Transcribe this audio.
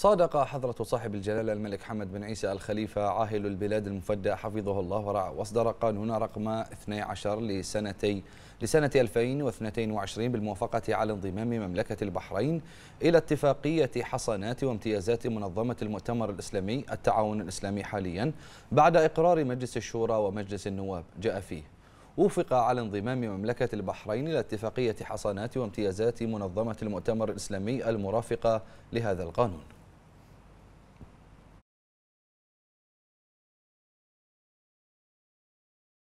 صادق حضرة صاحب الجلالة الملك حمد بن عيسى الخليفة عاهل البلاد المفدى حفظه الله ورعاه واصدر قانون رقم 12 لسنتي لسنة 2022 بالموافقة على انضمام مملكة البحرين إلى اتفاقية حصانات وامتيازات منظمة المؤتمر الإسلامي التعاون الإسلامي حاليا بعد إقرار مجلس الشورى ومجلس النواب جاء فيه وفق على انضمام مملكة البحرين إلى اتفاقية حصانات وامتيازات منظمة المؤتمر الإسلامي المرافقة لهذا القانون